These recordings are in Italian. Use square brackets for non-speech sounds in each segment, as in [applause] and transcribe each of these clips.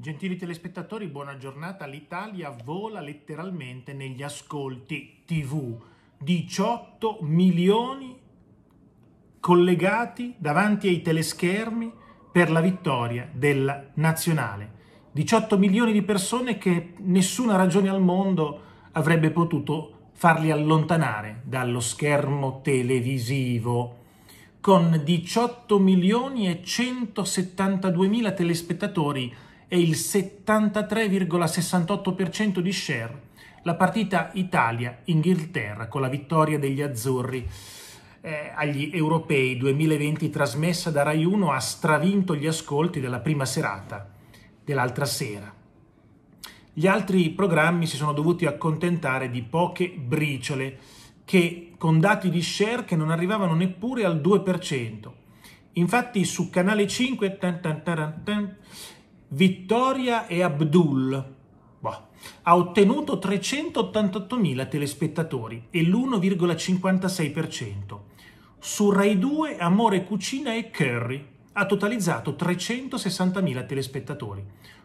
Gentili telespettatori, buona giornata. L'Italia vola letteralmente negli ascolti TV. 18 milioni collegati davanti ai teleschermi per la vittoria della nazionale. 18 milioni di persone che nessuna ragione al mondo avrebbe potuto farli allontanare dallo schermo televisivo con 18 milioni e 172 mila telespettatori e il 73,68% di share la partita Italia-Inghilterra con la vittoria degli azzurri eh, agli europei 2020 trasmessa da Rai 1 ha stravinto gli ascolti della prima serata dell'altra sera. Gli altri programmi si sono dovuti accontentare di poche briciole che con dati di share che non arrivavano neppure al 2%. Infatti su Canale 5 Vittoria e Abdul. Boh. Ha ottenuto 388.000 telespettatori e l'1,56%. Su Rai 2 Amore, Cucina e Curry ha totalizzato 360.000 telespettatori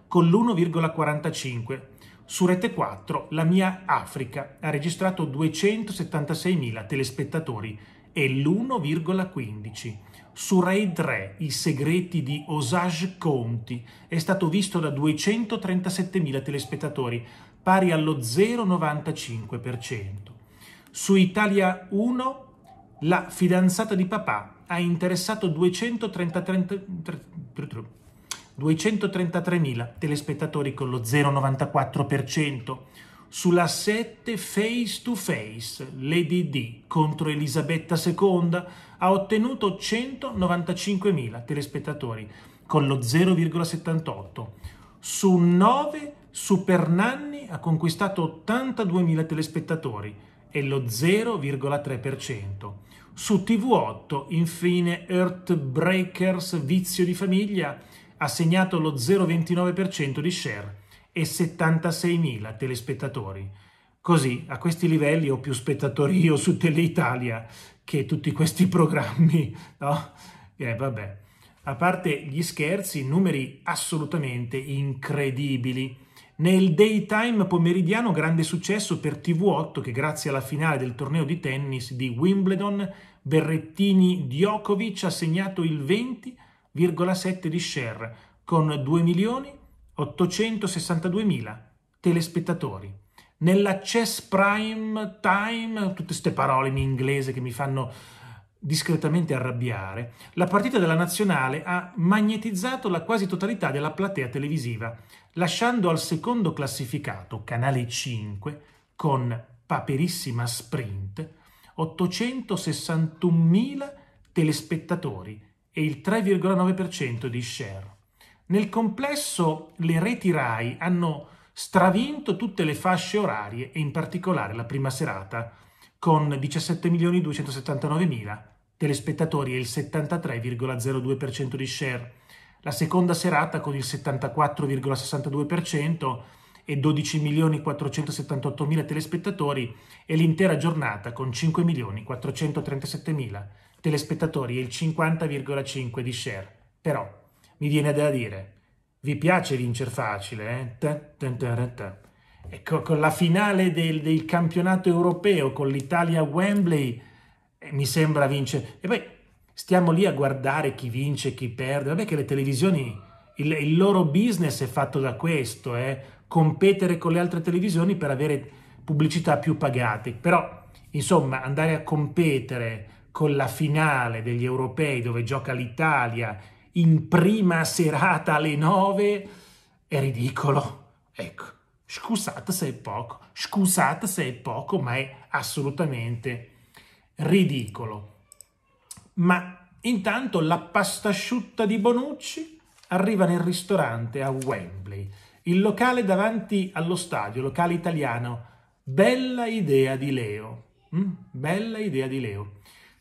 con l'1,45%. Su Rete 4 La mia Africa ha registrato 276.000 telespettatori e l'1,15%. Su Rai 3, I segreti di Osage Conti è stato visto da 237.000 telespettatori, pari allo 0,95%. Su Italia 1, La fidanzata di papà ha interessato 233.000 telespettatori con lo 0,94% sulla 7 Face to Face Lady D contro Elisabetta II ha ottenuto 195.000 telespettatori con lo 0,78. Su 9 Super Nanni ha conquistato 82.000 telespettatori e lo 0,3%. Su TV8 infine Earthbreakers Vizio di Famiglia ha segnato lo 0,29% di share e 76.000 telespettatori. Così a questi livelli ho più spettatori io su Teleitalia che tutti questi programmi, no? Eh vabbè, a parte gli scherzi, numeri assolutamente incredibili. Nel daytime pomeridiano grande successo per TV8 che grazie alla finale del torneo di tennis di Wimbledon Berrettini Djokovic ha segnato il 20,7 di share con 2 milioni 862.000 telespettatori. Nella CES Prime Time, tutte queste parole in inglese che mi fanno discretamente arrabbiare, la partita della nazionale ha magnetizzato la quasi totalità della platea televisiva, lasciando al secondo classificato, Canale 5, con paperissima sprint, 861.000 telespettatori e il 3,9% di share. Nel complesso le reti RAI hanno stravinto tutte le fasce orarie e in particolare la prima serata con 17.279.000 telespettatori e il 73,02% di share, la seconda serata con il 74,62% e 12.478.000 telespettatori e l'intera giornata con 5.437.000 telespettatori e il 50,5% di share. Però mi viene da dire, vi piace vincere facile? Eh? Ecco, con la finale del, del campionato europeo, con l'Italia a Wembley, eh, mi sembra vincere. E poi stiamo lì a guardare chi vince e chi perde. Vabbè che le televisioni, il, il, loro business è fatto da questo, eh? competere con le altre televisioni per avere pubblicità più pagate. Però, insomma, andare a competere con la finale degli europei dove gioca l'Italia in prima serata alle nove è ridicolo. Ecco, scusate se è poco, scusate se è poco, ma è assolutamente ridicolo. Ma intanto la pasta asciutta di Bonucci arriva nel ristorante a Wembley, il locale davanti allo stadio, locale italiano. Bella idea di Leo, mm? bella idea di Leo.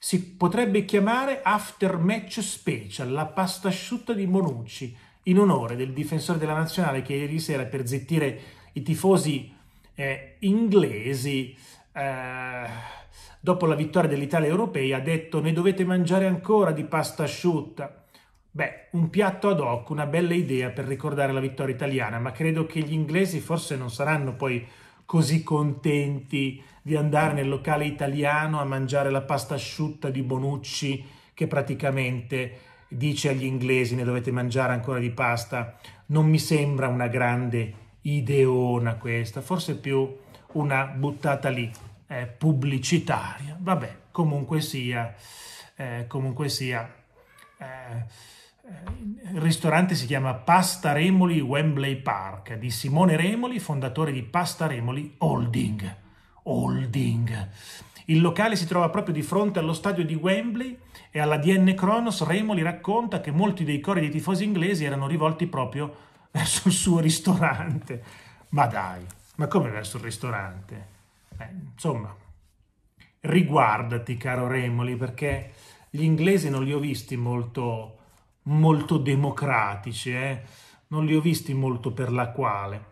Si potrebbe chiamare after match special, la pasta asciutta di Monucci, in onore del difensore della nazionale che ieri sera per zittire i tifosi eh, inglesi eh, dopo la vittoria dell'Italia europea ha detto ne dovete mangiare ancora di pasta asciutta. Beh, un piatto ad hoc, una bella idea per ricordare la vittoria italiana, ma credo che gli inglesi forse non saranno poi così contenti di andare nel locale italiano a mangiare la pasta asciutta di Bonucci che praticamente dice agli inglesi ne dovete mangiare ancora di pasta. Non mi sembra una grande ideona questa, forse più una buttata lì eh, pubblicitaria. Vabbè, comunque sia, eh, comunque sia. Eh, il ristorante si chiama Pasta Remoli Wembley Park di Simone Remoli, fondatore di Pasta Remoli Holding. Holding. Il locale si trova proprio di fronte allo stadio di Wembley e alla DN Kronos Remoli racconta che molti dei cori dei tifosi inglesi erano rivolti proprio [laughs] verso il suo ristorante. Ma dai, ma come verso il ristorante? Beh, insomma, riguardati caro Remoli perché gli inglesi non li ho visti molto molto democratici, eh? non li ho visti molto per la quale.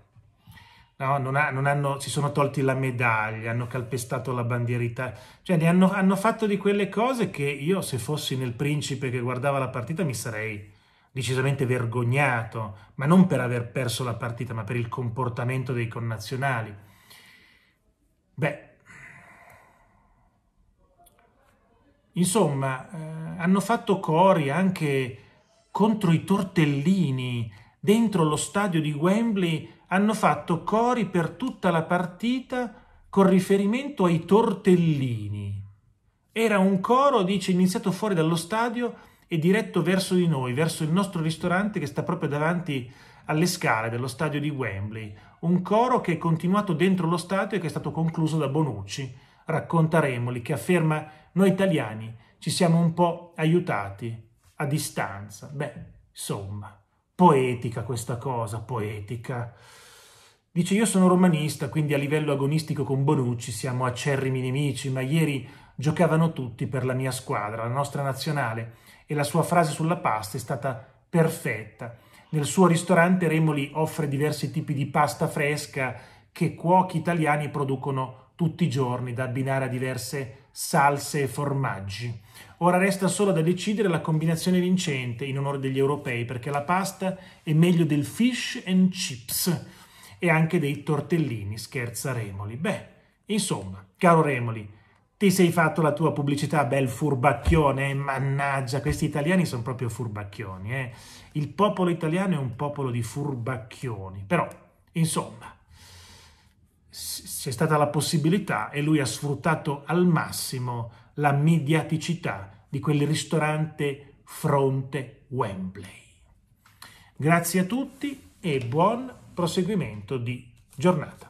No, non, ha, non hanno, si sono tolti la medaglia, hanno calpestato la bandierita, cioè ne hanno, hanno, fatto di quelle cose che io se fossi nel principe che guardava la partita mi sarei decisamente vergognato, ma non per aver perso la partita, ma per il comportamento dei connazionali. Beh, insomma, eh, hanno fatto cori anche contro i tortellini dentro lo stadio di Wembley hanno fatto cori per tutta la partita con riferimento ai tortellini. Era un coro, dice, iniziato fuori dallo stadio e diretto verso di noi, verso il nostro ristorante che sta proprio davanti alle scale dello stadio di Wembley. Un coro che è continuato dentro lo stadio e che è stato concluso da Bonucci, racconta Remoli, che afferma noi italiani ci siamo un po' aiutati a distanza. Beh, insomma, poetica questa cosa, poetica. Dice io sono romanista, quindi a livello agonistico con Bonucci siamo acerrimi nemici, ma ieri giocavano tutti per la mia squadra, la nostra nazionale, e la sua frase sulla pasta è stata perfetta. Nel suo ristorante Remoli offre diversi tipi di pasta fresca che cuochi italiani producono tutti i giorni da abbinare a diverse salse e formaggi. Ora resta solo da decidere la combinazione vincente in onore degli europei perché la pasta è meglio del fish and chips e anche dei tortellini, scherza Remoli. Beh, insomma, caro Remoli, ti sei fatto la tua pubblicità, bel furbacchione, eh? mannaggia, questi italiani sono proprio furbacchioni, eh? Il popolo italiano è un popolo di furbacchioni, però, insomma, c'è stata la possibilità e lui ha sfruttato al massimo la mediaticità di quel ristorante fronte Wembley. Grazie a tutti e buon proseguimento di giornata.